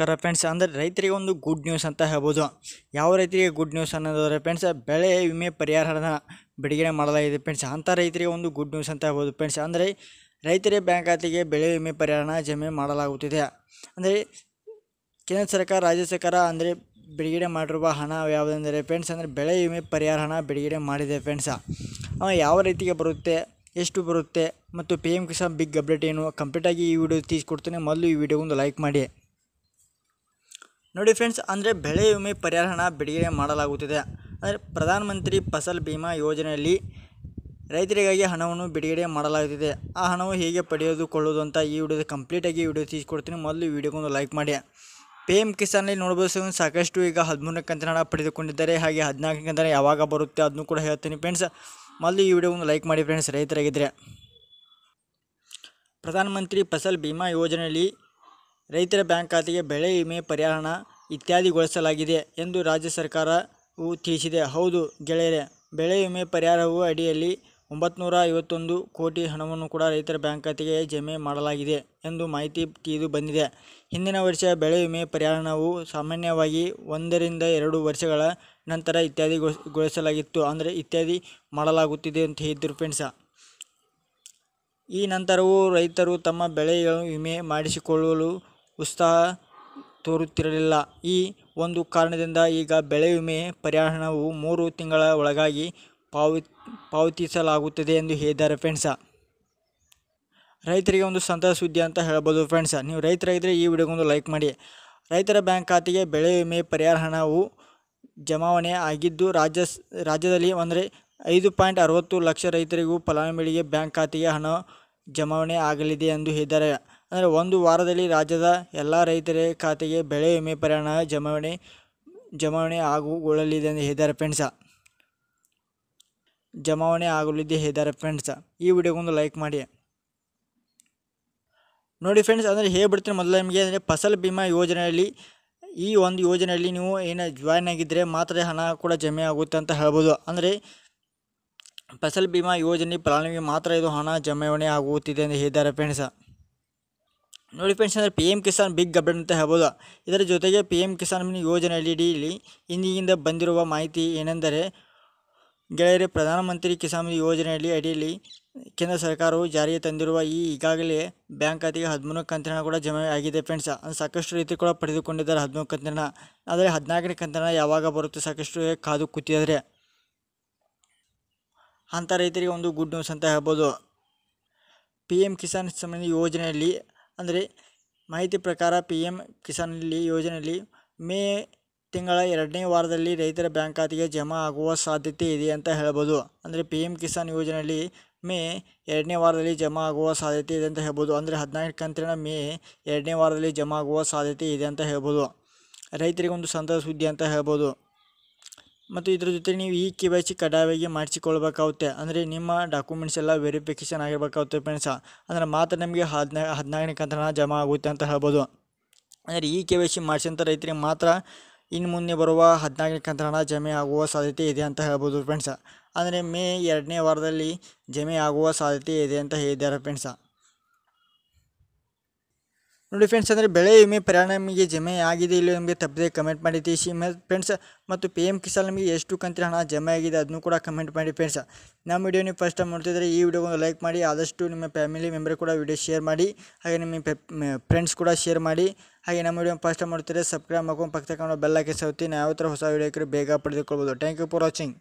ನಮಸ್ಕಾರ ಫ್ರೆಂಡ್ಸ್ ಅಂದರೆ ರೈತರಿಗೆ ಒಂದು ಗುಡ್ ನ್ಯೂಸ್ ಅಂತ ಹೇಳ್ಬೋದು ಯಾವ ರೈತರಿಗೆ ಗುಡ್ ನ್ಯೂಸ್ ಅನ್ನೋದಾದರೆ ಫ್ರೆಂಡ್ಸ್ ಬೆಳೆ ವಿಮೆ ಪರಿಹಾರನ ಬಿಡುಗಡೆ ಮಾಡಲಾಗಿದೆ ಫ್ರೆಂಡ್ಸ್ ಅಂಥ ರೈತರಿಗೆ ಒಂದು ಗುಡ್ ನ್ಯೂಸ್ ಅಂತ ಹೇಳ್ಬೋದು ಫ್ರೆಂಡ್ಸ್ ಅಂದರೆ ರೈತರೇ ಬ್ಯಾಂಕ್ ಖಾತೆಗೆ ಬೆಳೆ ವಿಮೆ ಪರಿಹಾರನ ಜಮೆ ಮಾಡಲಾಗುತ್ತಿದೆ ಅಂದರೆ ಕೇಂದ್ರ ಸರ್ಕಾರ ರಾಜ್ಯ ಸರ್ಕಾರ ಅಂದರೆ ಬಿಡುಗಡೆ ಮಾಡಿರುವ ಹಣ ಯಾವುದೆಂದರೆ ಫ್ರೆಂಡ್ಸ್ ಅಂದರೆ ಬೆಳೆ ವಿಮೆ ಪರಿಹಾರ ಹಣ ಬಿಡುಗಡೆ ಮಾಡಿದೆ ಫ್ರೆಂಡ್ಸ ಯಾವ ರೀತಿಗೆ ಬರುತ್ತೆ ಎಷ್ಟು ಬರುತ್ತೆ ಮತ್ತು P M Kisan big update ಏನು ಕಂಪ್ಲೀಟಾಗಿ ಈ ವಿಡಿಯೋ ತಿಳಿಸ್ಕೊಡ್ತೇನೆ ಮೊದಲು ಈ ವಿಡಿಯೋ ಒಂದು ಲೈಕ್ ಮಾಡಿ ನೋಡಿ ಫ್ರೆಂಡ್ಸ್ ಅಂದರೆ ಬೆಳೆ ವಿಮೆ ಪರಿಹಾರ ಹಣ ಬಿಡುಗಡೆ ಮಾಡಲಾಗುತ್ತಿದೆ ಅಂದರೆ ಪ್ರಧಾನಮಂತ್ರಿ ಫಸಲ್ ಬಿಮಾ ಯೋಜನೆಯಲ್ಲಿ ರೈತರಿಗಾಗಿ ಹಣವನ್ನು ಬಿಡುಗಡೆ ಮಾಡಲಾಗುತ್ತಿದೆ ಆ ಹಣವು ಹೇಗೆ ಪಡೆಯೋದು ಕೊಳ್ಳೋದು ಅಂತ ಈ ವಿಡಿಯೋದ ಕಂಪ್ಲೀಟಾಗಿ ವಿಡಿಯೋ ತಿಳಿಸ್ಕೊಡ್ತೀನಿ ಮೊದಲು ವಿಡಿಯೋಗೊಂದು ಲೈಕ್ ಮಾಡಿ ಪಿ ಎಮ್ ಕಿಸಾನಲ್ಲಿ ನೋಡ್ಬೋದು ಸಾಕಷ್ಟು ಈಗ ಹದಿಮೂರನೇ ಕಂತಿನ ಹಣ ಪಡೆದುಕೊಂಡಿದ್ದಾರೆ ಹಾಗೆ ಹದಿನಾಲ್ಕನೇ ಕಂತಿನ ಯಾವಾಗ ಬರುತ್ತೆ ಅದನ್ನು ಕೂಡ ಹೇಳ್ತೀನಿ ಫ್ರೆಂಡ್ಸ್ ಮೊದಲು ಈ ವಿಡಿಯೋ ಒಂದು ಲೈಕ್ ಮಾಡಿ ಫ್ರೆಂಡ್ಸ್ ರೈತರಾಗಿದ್ದರೆ ಪ್ರಧಾನಮಂತ್ರಿ ಫಸಲ್ ಬಿಮಾ ಯೋಜನೆಯಲ್ಲಿ ರೈತರ ಬ್ಯಾಂಕ್ ಖಾತೆಗೆ ಬೆಳೆ ವಿಮೆ ಪರಿಹಾರ ಇತ್ಯಾದಿಗೊಳಿಸಲಾಗಿದೆ ಎಂದು ರಾಜ್ಯ ಸರ್ಕಾರವು ತಿಳಿಸಿದೆ ಹೌದು ಗೆಳೆಯರೆ ಬೆಳೆ ವಿಮೆ ಪರಿಹಾರವು ಅಡಿಯಲ್ಲಿ ಒಂಬತ್ನೂರ ಐವತ್ತೊಂದು ಕೋಟಿ ಹಣವನ್ನು ಕೂಡ ರೈತರ ಬ್ಯಾಂಕ್ ಖಾತೆಗೆ ಜಮೆ ಮಾಡಲಾಗಿದೆ ಎಂದು ಮಾಹಿತಿ ತಿಳಿದು ಬಂದಿದೆ ಹಿಂದಿನ ವರ್ಷ ಬೆಳೆ ವಿಮೆ ಪರಿಹಾರವು ಸಾಮಾನ್ಯವಾಗಿ ಒಂದರಿಂದ ಎರಡು ವರ್ಷಗಳ ನಂತರ ಇತ್ಯಾದಿಗೊಳಿಸಲಾಗಿತ್ತು ಅಂದರೆ ಇತ್ಯಾದಿ ಮಾಡಲಾಗುತ್ತಿದೆ ಅಂತ ಹೇಳಿದ್ರು ಫ್ರೆಂಡ್ಸ ಈ ನಂತರವೂ ರೈತರು ತಮ್ಮ ಬೆಳೆಗಳನ್ನು ವಿಮೆ ಮಾಡಿಸಿಕೊಳ್ಳಲು ಉತ್ಸಾಹ ತೋರುತ್ತಿರಲಿಲ್ಲ ಈ ಒಂದು ಕಾರಣದಿಂದ ಈಗ ಬೆಳೆ ವಿಮೆ ಪರಿಹಾರವು ಮೂರು ತಿಂಗಳ ಒಳಗಾಗಿ ಪಾವತಿ ಪಾವತಿಸಲಾಗುತ್ತದೆ ಎಂದು ಹೇಳಿದ್ದಾರೆ ಫ್ರೆಂಡ್ಸ ರೈತರಿಗೆ ಒಂದು ಸಂತಸ ಸುದ್ದಿ ಅಂತ ಹೇಳ್ಬೋದು ಫ್ರೆಂಡ್ಸ ನೀವು ರೈತರಾಗಿದ್ದರೆ ಈ ವಿಡಿಯೋಗೊಂದು ಲೈಕ್ ಮಾಡಿ ರೈತರ ಬ್ಯಾಂಕ್ ಖಾತೆಗೆ ಬೆಳೆ ವಿಮೆ ಪರಿಹಾರ ಹಣವು ಜಮಾವಣೆ ಆಗಿದ್ದು ರಾಜ್ಯ ರಾಜ್ಯದಲ್ಲಿ ಅಂದರೆ ಐದು ಪಾಯಿಂಟ್ ಅರವತ್ತು ಲಕ್ಷ ರೈತರಿಗೂ ಫಲಾನುಭವಿಗೆ ಬ್ಯಾಂಕ್ ಖಾತೆಗೆ ಹಣ ಜಮಾವಣೆ ಆಗಲಿದೆ ಎಂದು ಹೇಳಿದ್ದಾರೆ ಅಂದರೆ ಒಂದು ವಾರದಲ್ಲಿ ರಾಜ್ಯದ ಎಲ್ಲ ರೈತರ ಖಾತೆಗೆ ಬೆಳೆ ವಿಮೆ ಪರಿಹಾರ ಜಮಾವಣೆ ಜಮಾವಣೆ ಆಗುಗೊಳ್ಳಲಿದೆ ಎಂದು ಹೇಳಿದ್ದಾರೆ ಫ್ರೆಂಡ್ಸ ಜಮಾವಣೆ ಆಗಲಿದೆ ಹೇಳಿದ್ದಾರೆ ಫ್ರೆಂಡ್ಸ ಈ ವಿಡಿಯೋಗೊಂದು ಲೈಕ್ ಮಾಡಿ ನೋಡಿ ಫ್ರೆಂಡ್ಸ್ ಅಂದರೆ ಹೇಳ್ಬಿಡ್ತೀನಿ ಮೊದಲು ನಿಮಗೆ ಅಂದರೆ ಫಸಲ್ ಬಿಮಾ ಯೋಜನೆಯಲ್ಲಿ ಈ ಒಂದು ಯೋಜನೆಯಲ್ಲಿ ನೀವು ಏನು ಜಾಯ್ನ್ ಆಗಿದ್ದರೆ ಮಾತ್ರ ಹಣ ಕೂಡ ಜಮೆ ಆಗುತ್ತೆ ಅಂತ ಹೇಳ್ಬೋದು ಅಂದರೆ ಫಸಲ್ ಬಿಮಾ ಯೋಜನೆ ಫಲಾನುಭವಿ ಮಾತ್ರ ಇದು ಹಣ ಜಮಾವಣೆ ಆಗುತ್ತಿದೆ ಎಂದು ಹೇಳಿದ್ದಾರೆ ಫ್ರೆಂಡ್ಸ ನೋಡಿ ಫ್ರೆಂಡ್ಸ್ ಅಂದರೆ P M Kisan big update ಅಂತ ಹೇಳ್ಬೋದು ಇದರ ಜೊತೆಗೆ ಪಿ ಎಂ ಕಿಸಾನ್ ಯೋಜನೆಯಲ್ಲಿ ಇಂದಿಗಿಂದ ಬಂದಿರುವ ಮಾಹಿತಿ ಏನೆಂದರೆ ಗೆಳೆಯರೆ ಪ್ರಧಾನಮಂತ್ರಿ ಕಿಸಾನ್ ಯೋಜನೆಯಲ್ಲಿ ಅಡಿಯಲ್ಲಿ ಕೇಂದ್ರ ಸರ್ಕಾರವು ಜಾರಿಗೆ ತಂದಿರುವ ಈ ಈಗಾಗಲೇ ಬ್ಯಾಂಕ್ ಖಾತೆಗೆ ಹದಿಮೂರು ಕಂತಿನ ಕೂಡ ಜಮೆ ಆಗಿದೆ ಫ್ರೆಂಡ್ಸ್ ಸಾಕಷ್ಟು ರೀತಿ ಕೂಡ ಪಡೆದುಕೊಂಡಿದ್ದಾರೆ ಹದಿಮೂರು ಕಂತಿನ ಆದರೆ ಹದಿನಾಲ್ಕನೇ ಕಂತಿನ ಯಾವಾಗ ಬರುತ್ತೆ ಸಾಕಷ್ಟು ಕಾದು ಕೂತಿದ್ದಾರೆ ಅಂಥ ರೈತರಿಗೆ ಒಂದು ಗುಡ್ ನ್ಯೂಸ್ ಅಂತ ಹೇಳ್ಬೋದು ಪಿ ಎಮ್ ಕಿಸಾನ್ ಸಂಬಂಧಿ ಯೋಜನೆಯಲ್ಲಿ ಅಂದರೆ ಮಾಹಿತಿ ಪ್ರಕಾರ ಪಿ ಎಮ್ ಕಿಸಾನ್ಲಿ ಯೋಜನೆಯಲ್ಲಿ ಮೇ ತಿಂಗಳ ಎರಡನೇ ವಾರದಲ್ಲಿ ರೈತರ ಬ್ಯಾಂಕ್ ಖಾತೆಗೆ ಜಮಾ ಆಗುವ ಸಾಧ್ಯತೆ ಇದೆ ಅಂತ ಹೇಳ್ಬೋದು ಅಂದರೆ ಪಿ ಎಮ್ ಕಿಸಾನ್ ಯೋಜನೆಯಲ್ಲಿ ಮೇ ಎರಡನೇ ವಾರದಲ್ಲಿ ಜಮಾ ಆಗುವ ಸಾಧ್ಯತೆ ಇದೆ ಅಂತ ಹೇಳ್ಬೋದು ಅಂದರೆ ಹದಿನಾಲ್ಕು ಕಂತಿನ ಮೇ ಎರಡನೇ ವಾರದಲ್ಲಿ ಜಮಾ ಆಗುವ ಸಾಧ್ಯತೆ ಇದೆ ಅಂತ ಹೇಳ್ಬೋದು ರೈತರಿಗೊಂದು ಸಂತಸ ಸುದ್ದಿ ಅಂತ ಹೇಳ್ಬೋದು ಮತ್ತು ಇದರ ಜೊತೆ ನೀವು ಈ ಕೆ ವೈ ಸಿ ಕಡ್ಡಾಯವಾಗಿ ಮಾಡಿಸಿಕೊಳ್ಬೇಕಾಗುತ್ತೆ ಅಂದರೆ ನಿಮ್ಮ ಡಾಕ್ಯುಮೆಂಟ್ಸ್ ಎಲ್ಲ ವೆರಿಫಿಕೇಷನ್ ಆಗಿರಬೇಕಾಗುತ್ತೆ ಫ್ರೆಂಡ್ಸ ಅಂದರೆ ಮಾತ್ರ ನಿಮಗೆ ಹದಿನಾ ಹದಿನಾಲ್ಕನೇ ಕಂತನ ಜಮಾ ಆಗುತ್ತೆ ಅಂತ ಹೇಳ್ಬೋದು ಅಂದರೆ ಈ ಕೆ ವೈ ಸಿ ಮಾಡಿಸಿದಂಥ ರೈತರಿಗೆ ಮಾತ್ರ ಇನ್ನು ಮುಂದೆ ಬರುವ ಹದಿನಾಲ್ಕನೇ ಕಂತನ ಜಮೆ ಆಗುವ ಸಾಧ್ಯತೆ ಇದೆ ಅಂತ ಹೇಳ್ಬೋದು ಫ್ರೆಂಡ್ಸ ಅಂದರೆ ಮೇ ಎರಡನೇ ವಾರದಲ್ಲಿ ಜಮೆ ಆಗುವ ಸಾಧ್ಯತೆ ಇದೆ ಅಂತ ಹೇಳಿದ್ದಾರೆ ಫ್ರೆಂಡ್ಸ ನೋಡಿ ಫ್ರೆಂಡ್ಸ್ ಅಂದರೆ ಬೆಳೆ ವಿಮೆ ನಿಮಗೆ ಜಮೆ ಆಗಿದೆ ಇಲ್ಲ ನಿಮಗೆ ತಪ್ಪದೆ ಕಮೆಂಟ್ ಮಾಡಿ ತಿಳಿಸಿ ಫ್ರೆಂಡ್ಸ್ ಮತ್ತು ಪಿ ಎಮ್ ಕಿಸಾನ್ ನಿಮಗೆ ಎಷ್ಟು ಕಂತಿನ ಹಣ ಜಮೆ ಆಗಿದೆ ಅದನ್ನು ಕೂಡ ಕಮೆಂಟ್ ಮಾಡಿ ಫ್ರೆಂಡ್ಸ್ ನಮ್ಮ ವಿಡಿಯೋ ನೀವು ಫಸ್ಟ್ ಟೈಮ್ ನೋಡ್ತಿದ್ರೆ ಈ ವಿಡಿಯೋಗೊಂದು ಲೈಕ್ ಮಾಡಿ ಆದಷ್ಟು ನಿಮ್ಮ ಫ್ಯಾಮಿಲಿ ಮೆಂಬರ್ ಕೂಡ ವಿಡಿಯೋ ಶೇರ್ ಮಾಡಿ ಹಾಗೆ ನಿಮ್ಮ ಫ್ರೆಂಡ್ಸ್ ಕೂಡ ಶೇರ್ ಮಾಡಿ ಹಾಗೆ ನಮ್ಮ ವಿಡಿಯೋ ಫಸ್ಟ್ ಟೈಮ್ ನೋಡ್ತಿದ್ರೆ ಸಬ್ಸ್ಕ್ರೈಬ್ ಮಾಡ್ಕೊಂಡು ಪಕ್ಕ ತಗೊಂಡು ಬೆಲ್ಲಕ್ಕೆ ಸೌತಿ ನಾವು ಯಾವ ಥರ ಹೊಸ ವಿಡಿಯೋಕ್ಕೆ ಬೇಗ ಪಡೆದುಕೊಳ್ಬೋದು ಥ್ಯಾಂಕ್ ಯು ಫಾರ್ ವಾಚಿಂಗ್